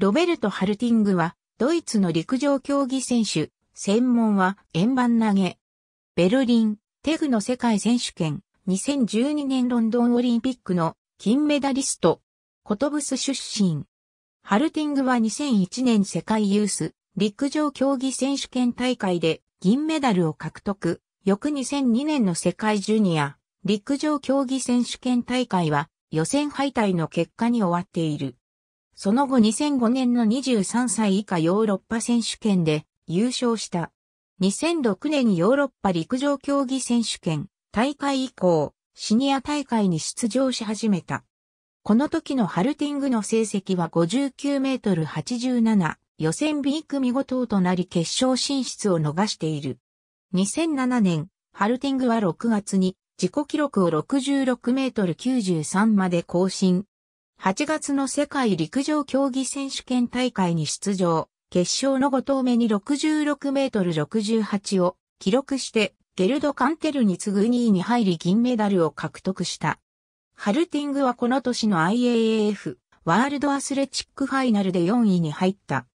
ロベルト・ハルティングは、ドイツの陸上競技選手、専門は円盤投げ。ベルリン、テグの世界選手権、2012年ロンドンオリンピックの金メダリスト、コトブス出身。ハルティングは2001年世界ユース陸上競技選手権大会で銀メダルを獲得。翌2002年の世界ジュニア陸上競技選手権大会は予選敗退の結果に終わっている。その後2005年の23歳以下ヨーロッパ選手権で優勝した。2006年ヨーロッパ陸上競技選手権大会以降、シニア大会に出場し始めた。この時のハルティングの成績は59メートル87、予選 B 組見事となり決勝進出を逃している。2007年、ハルティングは6月に自己記録を66メートル93まで更新、8月の世界陸上競技選手権大会に出場、決勝の5投目に66メートル68を記録して、ゲルド・カンテルに次ぐ2位に入り銀メダルを獲得した。ハルティングはこの年の IAAF ワールドアスレチックファイナルで4位に入った。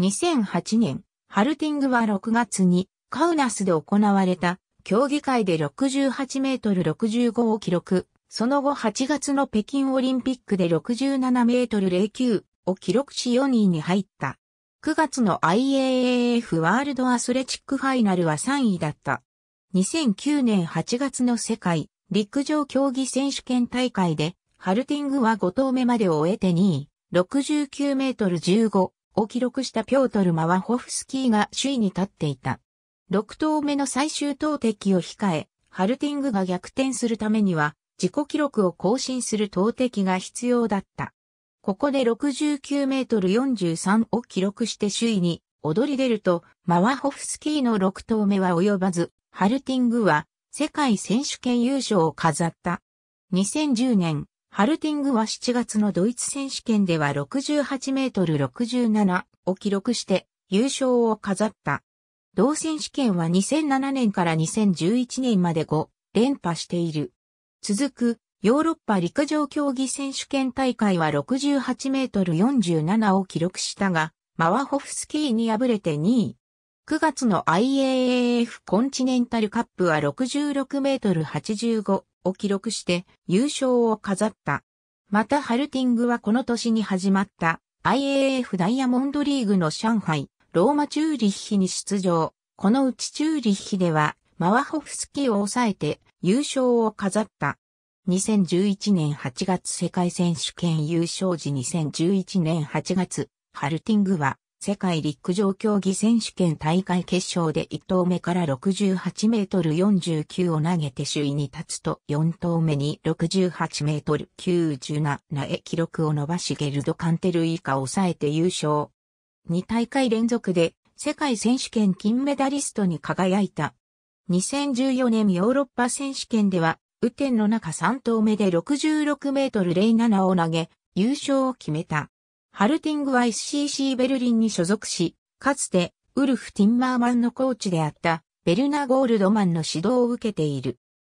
2008年、ハルティングは6月にカウナスで行われた競技会で68メートル65を記録。その後8月の北京オリンピックで67メートル09を記録し4位に入った。9月の IAAF ワールドアスレチックファイナルは3位だった。2009年8月の世界陸上競技選手権大会でハルティングは5投目までを終えて2位、69メートル15を記録したピョートル・マワホフスキーが首位に立っていた。6投目の最終投擲を控え、ハルティングが逆転するためには自己記録を更新する投擲が必要だった。ここで69メートル43を記録して首位に踊り出ると、マワホフスキーの6投目は及ばず、ハルティングは世界選手権優勝を飾った。2010年、ハルティングは7月のドイツ選手権では68メートル67を記録して優勝を飾った。同選手権は2007年から2011年まで5連覇している。続くヨーロッパ陸上競技選手権大会は68メートル47を記録したが、マワホフスキーに敗れて2位。9月の IAAF コンチネンタルカップは66メートル85を記録して優勝を飾った。またハルティングはこの年に始まった IAAF ダイヤモンドリーグの上海、ローマチューリッヒに出場。このうちチューリッヒではマワホフスキを抑えて優勝を飾った。2011年8月世界選手権優勝時2011年8月、ハルティングは世界陸上競技選手権大会決勝で1投目から68メートル49を投げて首位に立つと4投目に68メートル97へ記録を伸ばしゲルド・カンテル以下を抑えて優勝。2大会連続で世界選手権金メダリストに輝いた2014年ヨーロッパ選手権では、雨天の中3投目で66メートル07を投げ、優勝を決めた。ハルティングは SCC ベルリンに所属し、かつてウルフ・ティンマーマンのコーチであったベルナ・ゴールドマンの指導を受けている。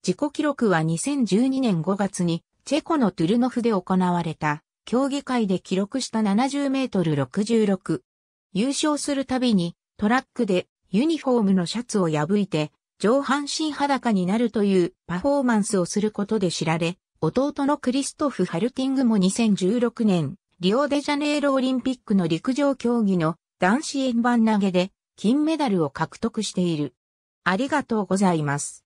自己記録は2012年5月にチェコのトゥルノフで行われた競技会で記録した70メートル66。優勝するたびにトラックでユニフォームのシャツを破いて上半身裸になるというパフォーマンスをすることで知られ、弟のクリストフ・ハルティングも2016年、リオデジャネイロオリンピックの陸上競技の男子円盤投げで金メダルを獲得している。ありがとうございます。